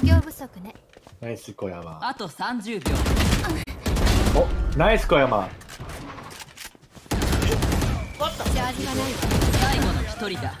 重業不足ねナイス小山あと30秒おナイス小山チャージがない最後の一人だ